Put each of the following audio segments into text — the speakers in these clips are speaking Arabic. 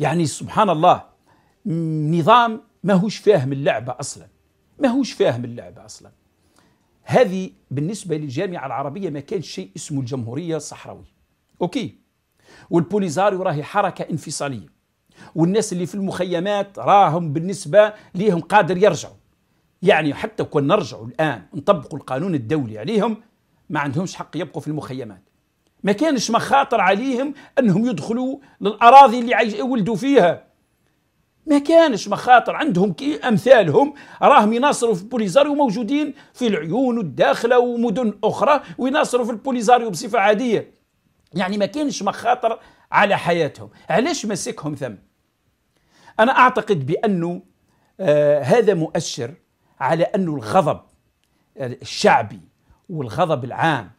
يعني سبحان الله نظام ماهوش فاهم اللعبة أصلا ماهوش فاهم اللعبة أصلا هذه بالنسبة للجامعة العربية ما كانش شيء اسمه الجمهورية الصحراوية أوكي والبوليزاريو راهي حركة انفصالية والناس اللي في المخيمات راهم بالنسبة ليهم قادر يرجعوا يعني حتى كون نرجعوا الآن نطبقوا القانون الدولي عليهم ما عندهمش حق يبقوا في المخيمات ما كانش مخاطر عليهم انهم يدخلوا للاراضي اللي عايش ولدوا فيها ما كانش مخاطر عندهم كي امثالهم راهم يناصروا في البوليزاريو موجودين في العيون الداخله ومدن اخرى ويناصروا في البوليزاريو بصفه عاديه يعني ما كانش مخاطر على حياتهم علاش مسكهم ثم انا اعتقد بانه آه هذا مؤشر على انه الغضب الشعبي والغضب العام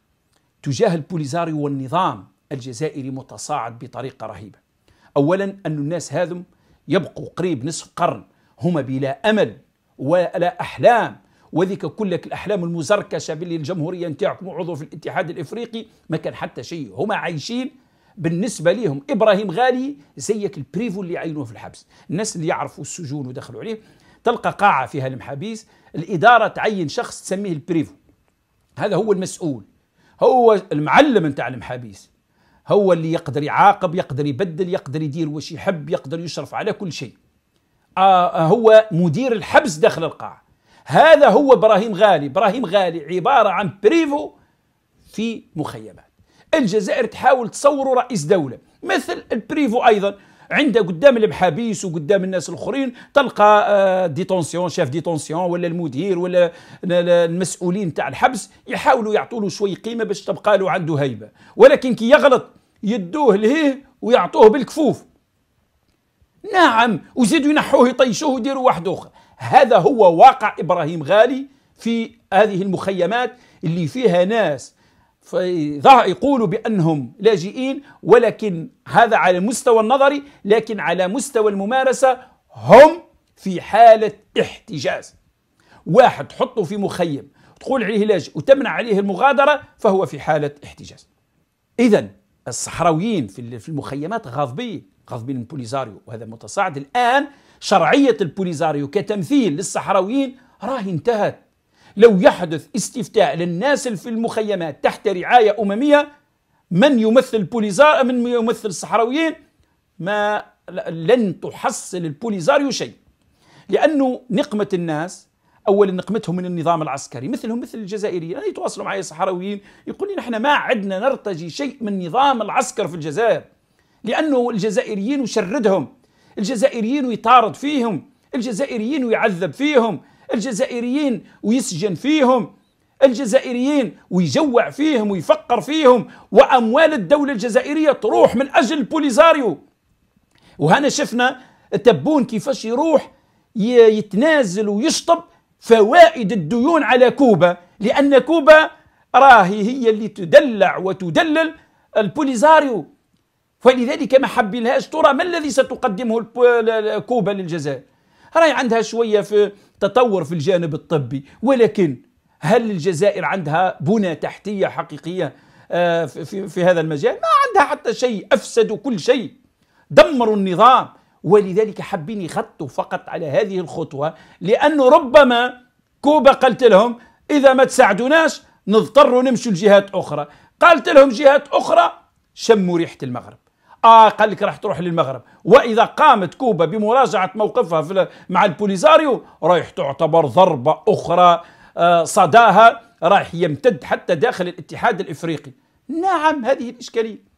تجاه البوليزاريو والنظام الجزائري متصاعد بطريقة رهيبة أولا أن الناس هذم يبقوا قريب نصف قرن هما بلا أمل ولا أحلام وذيك كلك الأحلام المزركشة باللي الجمهورية نتاعكم عضو في الاتحاد الإفريقي ما كان حتى شيء هما عايشين بالنسبة لهم إبراهيم غالي زيك البريفو اللي عينوه في الحبس الناس اللي يعرفوا السجون ودخلوا عليه تلقى قاعة فيها المحابيس الإدارة تعين شخص تسميه البريفو هذا هو المسؤول هو المعلم نتاع المحابيس هو اللي يقدر يعاقب يقدر يبدل يقدر يدير واش يحب يقدر يشرف على كل شيء آه, آه، هو مدير الحبس داخل القاع هذا هو ابراهيم غالي ابراهيم غالي عباره عن بريفو في مخيمات الجزائر تحاول تصوره رئيس دوله مثل البريفو ايضا عنده قدام المحابيس وقدام الناس الاخرين تلقى آه، ديتونسيون شاف ديتونسيون ولا المدير ولا المسؤولين تاع الحبس يحاولوا يعطوا له شوي قيمه باش تبقى له عنده هيبه ولكن كي يغلط يدوه لهيه ويعطوه بالكفوف نعم وزيدوا ينحوه يطيشوه ويديروا واحد اخر هذا هو واقع ابراهيم غالي في هذه المخيمات اللي فيها ناس يقولوا بأنهم لاجئين ولكن هذا على المستوى النظري لكن على مستوى الممارسة هم في حالة احتجاز واحد تحطه في مخيم تقول عليه لاجئ وتمنع عليه المغادرة فهو في حالة احتجاز إذا الصحراويين في المخيمات غاضبين غاضبين من بوليزاريو وهذا متصاعد الآن شرعية البوليزاريو كتمثيل للصحراويين راه انتهت لو يحدث استفتاء للناس في المخيمات تحت رعاية أممية من يمثل بوليزار من يمثل الصحراويين ما لن تحصل البوليزاريو شيء لأنه نقمة الناس اولا نقمتهم من النظام العسكري مثلهم مثل الجزائريين يتواصلوا معي الصحراويين يقول لي نحن ما عدنا نرتجي شيء من نظام العسكر في الجزائر لانه الجزائريين يشردهم الجزائريين يطارد فيهم الجزائريين يعذب فيهم الجزائريين ويسجن فيهم الجزائريين ويجوع فيهم ويفقر فيهم واموال الدوله الجزائريه تروح من اجل البوليزاريو وهنا شفنا تبون كيفاش يروح يتنازل ويشطب فوائد الديون على كوبا لان كوبا راهي هي اللي تدلع وتدلل البوليزاريو ولذلك ما حبلهاش ترى ما الذي ستقدمه كوبا للجزائر راهي عندها شويه في تطور في الجانب الطبي ولكن هل الجزائر عندها بنى تحتيه حقيقيه آه، في في هذا المجال ما عندها حتى شيء افسدوا كل شيء دمروا النظام ولذلك حابين يخطوا فقط على هذه الخطوه لانه ربما كوبا قالت لهم اذا ما تساعدوناش نضطروا نمشوا لجهات اخرى قالت لهم جهات اخرى شموا ريحه المغرب اه قال لك راح تروح للمغرب واذا قامت كوبا بمراجعه موقفها في مع البوليزاريو رايح تعتبر ضربه اخرى آه صداها راح يمتد حتى داخل الاتحاد الافريقي نعم هذه الاشكاليه